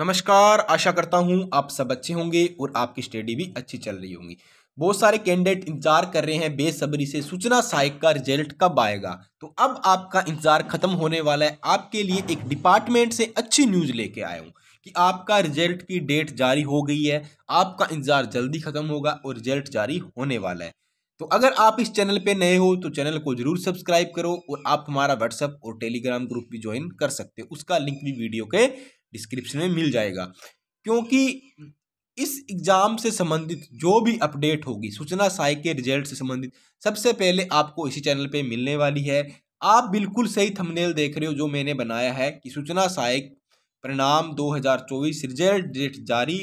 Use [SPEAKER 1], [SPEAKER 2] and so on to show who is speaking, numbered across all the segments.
[SPEAKER 1] नमस्कार आशा करता हूँ आप सब अच्छे होंगे और आपकी स्टडी भी अच्छी चल रही होंगी बहुत सारे कैंडिडेट इंतजार कर रहे हैं बेसब्री से सूचना सहायक का रिजल्ट कब आएगा तो अब आपका इंतजार खत्म होने वाला है आपके लिए एक डिपार्टमेंट से अच्छी न्यूज लेके आया हूँ कि आपका रिजल्ट की डेट जारी हो गई है आपका इंतजार जल्दी खत्म होगा और रिजल्ट जारी होने वाला है तो अगर आप इस चैनल पे नए हो तो चैनल को जरूर सब्सक्राइब करो और आप हमारा व्हाट्सअप और टेलीग्राम ग्रुप भी ज्वाइन कर सकते हो उसका लिंक भी वीडियो के डिस्क्रिप्शन में मिल जाएगा क्योंकि इस एग्ज़ाम से संबंधित जो भी अपडेट होगी सूचना सहायक के रिजल्ट से संबंधित सबसे पहले आपको इसी चैनल पर मिलने वाली है आप बिल्कुल सही थंबनेल देख रहे हो जो मैंने बनाया है कि सूचना सहायक परिणाम 2024 रिजल्ट डेट जारी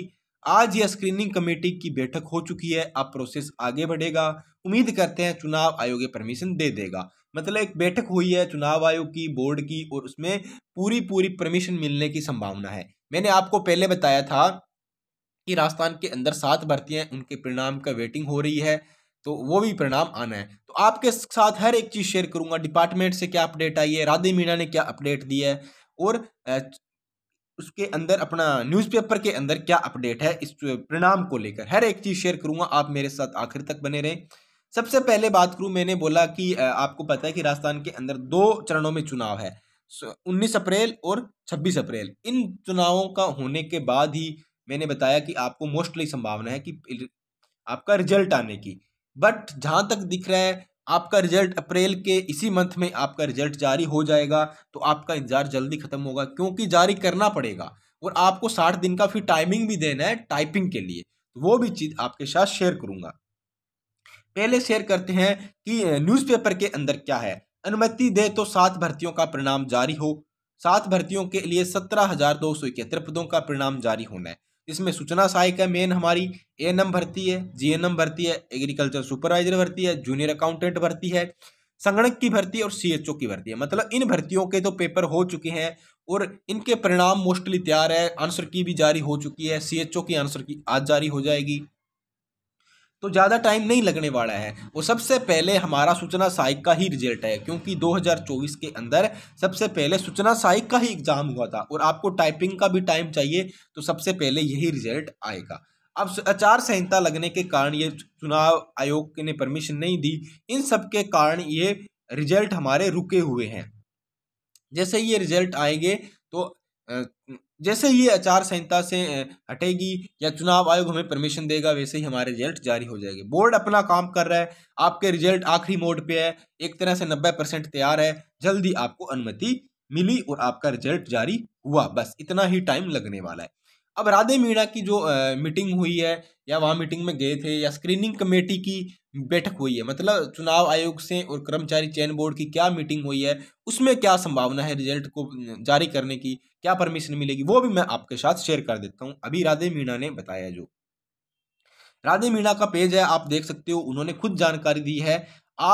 [SPEAKER 1] आज यह स्क्रीनिंग कमेटी की बैठक हो चुकी है अब प्रोसेस आगे बढ़ेगा उम्मीद करते हैं चुनाव आयोग ये परमिशन दे देगा मतलब एक बैठक हुई है चुनाव आयोग की बोर्ड की और उसमें पूरी पूरी परमिशन मिलने की संभावना है मैंने आपको पहले बताया था कि राजस्थान के अंदर सात भर्तियां उनके परिणाम का वेटिंग हो रही है तो वो भी परिणाम आना है तो आपके साथ हर एक चीज़ शेयर करूंगा डिपार्टमेंट से क्या अपडेट आई है राधे मीणा ने क्या अपडेट दिया है और उसके अंदर अपना न्यूज़पेपर के अंदर क्या अपडेट है इस परिणाम को लेकर हर एक चीज़ शेयर करूंगा आप मेरे साथ आखिर तक बने रहें सबसे पहले बात करूं मैंने बोला कि आपको पता है कि राजस्थान के अंदर दो चरणों में चुनाव है उन्नीस अप्रैल और छब्बीस अप्रैल इन चुनावों का होने के बाद ही मैंने बताया कि आपको मोस्टली संभावना है कि आपका रिजल्ट आने की बट जहाँ तक दिख रहा है आपका रिजल्ट अप्रैल के इसी मंथ में आपका रिजल्ट जारी हो जाएगा तो आपका इंतज़ार जल्दी ख़त्म होगा क्योंकि जारी करना पड़ेगा और आपको साठ दिन का फिर टाइमिंग भी देना है टाइपिंग के लिए तो वो भी चीज़ आपके साथ शेयर करूंगा पहले शेयर करते हैं कि न्यूज़पेपर के अंदर क्या है अनुमति दे तो सात भर्तियों का परिणाम जारी हो सात भर्तियों के लिए सत्रह हजार दो सौ इकहत्तर पदों का परिणाम जारी होना है इसमें सूचना सहायक है मेन हमारी ए एन एम भर्ती है जी एन एम भर्ती है एग्रीकल्चर सुपरवाइजर भर्ती है जूनियर अकाउंटेंट भर्ती है संगणक की भर्ती और सी एच ओ की भर्ती है मतलब इन भर्तियों के तो पेपर हो चुके हैं और इनके परिणाम मोस्टली तैयार है आंसर की भी जारी हो चुकी है सी एच ओ की आंसर की आज जारी हो जाएगी तो ज़्यादा टाइम नहीं लगने वाला है और सबसे पहले हमारा सूचना सहायक का ही रिजल्ट है क्योंकि 2024 के अंदर सबसे पहले सूचना सहायक का ही एग्ज़ाम हुआ था और आपको टाइपिंग का भी टाइम चाहिए तो सबसे पहले यही रिजल्ट आएगा अब आचार संहिता लगने के कारण ये चुनाव आयोग ने परमिशन नहीं दी इन सब के कारण ये रिजल्ट हमारे रुके हुए हैं जैसे ये रिजल्ट आएंगे तो जैसे ही आचार संहिता से हटेगी या चुनाव आयोग हमें परमिशन देगा वैसे ही हमारे रिजल्ट जारी हो जाएंगे बोर्ड अपना काम कर रहा है आपके रिजल्ट आखिरी मोड पे है एक तरह से नब्बे परसेंट तैयार है जल्दी आपको अनुमति मिली और आपका रिजल्ट जारी हुआ बस इतना ही टाइम लगने वाला है अब राधे मीणा की जो आ, मीटिंग हुई है या वहाँ मीटिंग में गए थे या स्क्रीनिंग कमेटी की बैठक हुई है मतलब चुनाव आयोग से और कर्मचारी चयन बोर्ड की क्या मीटिंग हुई है उसमें क्या संभावना है रिजल्ट को जारी करने की क्या परमिशन मिलेगी वो भी मैं आपके साथ शेयर कर देता हूँ अभी राधे मीणा ने बताया जो राधे मीणा का पेज है आप देख सकते हो उन्होंने खुद जानकारी दी है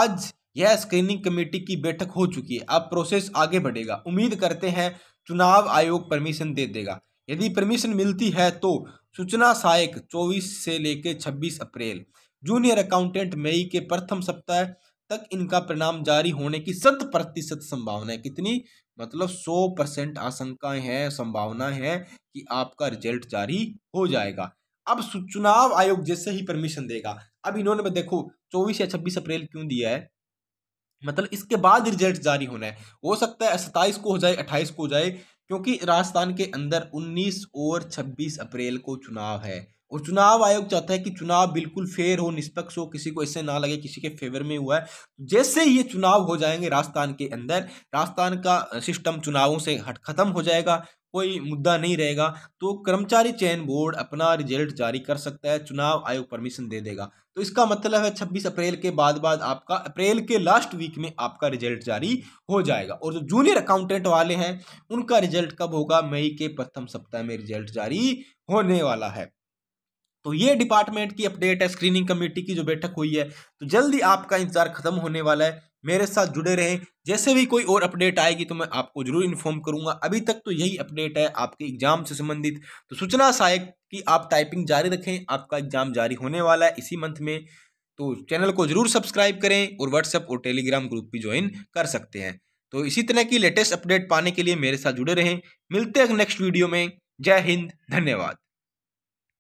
[SPEAKER 1] आज यह स्क्रीनिंग कमेटी की बैठक हो चुकी है अब प्रोसेस आगे बढ़ेगा उम्मीद करते हैं चुनाव आयोग परमिशन दे देगा यदि परमिशन मिलती है तो सूचना सहायक 24 से लेकर 26 अप्रैल जूनियर अकाउंटेंट मई के प्रथम सप्ताह तक इनका परिणाम जारी होने की शत प्रतिशत संभावना है कितनी मतलब 100 परसेंट आशंकाएं हैं संभावना है कि आपका रिजल्ट जारी हो जाएगा अब चुनाव आयोग जैसे ही परमिशन देगा अब इन्होंने देखो 24 या 26 अप्रैल क्यों दिया है मतलब इसके बाद रिजल्ट जारी होना है हो सकता है सत्ताईस को हो जाए अट्ठाईस को हो जाए क्योंकि राजस्थान के अंदर 19 और 26 अप्रैल को चुनाव है और चुनाव आयोग चाहता है कि चुनाव बिल्कुल फेयर हो निष्पक्ष हो किसी को इससे ना लगे किसी के फेवर में हुआ है जैसे ये चुनाव हो जाएंगे राजस्थान के अंदर राजस्थान का सिस्टम चुनावों से हट खत्म हो जाएगा कोई मुद्दा नहीं रहेगा तो कर्मचारी चयन बोर्ड अपना रिजल्ट जारी कर सकता है चुनाव आयोग परमिशन दे देगा तो इसका मतलब है 26 अप्रैल के बाद बाद आपका अप्रैल के लास्ट वीक में आपका रिजल्ट जारी हो जाएगा और जो जूनियर अकाउंटेंट वाले हैं उनका रिजल्ट कब होगा मई के प्रथम सप्ताह में रिजल्ट जारी होने वाला है तो ये डिपार्टमेंट की अपडेट है स्क्रीनिंग कमेटी की जो बैठक हुई है तो जल्दी आपका इंतजार खत्म होने वाला है मेरे साथ जुड़े रहें जैसे भी कोई और अपडेट आएगी तो मैं आपको जरूर इन्फॉर्म करूंगा अभी तक तो यही अपडेट है आपके एग्जाम से संबंधित तो सूचना सहायक कि आप टाइपिंग जारी रखें आपका एग्जाम जारी होने वाला है इसी मंथ में तो चैनल को जरूर सब्सक्राइब करें और व्हाट्सएप और टेलीग्राम ग्रुप भी ज्वाइन कर सकते हैं तो इसी तरह की लेटेस्ट अपडेट पाने के लिए मेरे साथ जुड़े रहें मिलते हैं नेक्स्ट वीडियो में जय हिंद धन्यवाद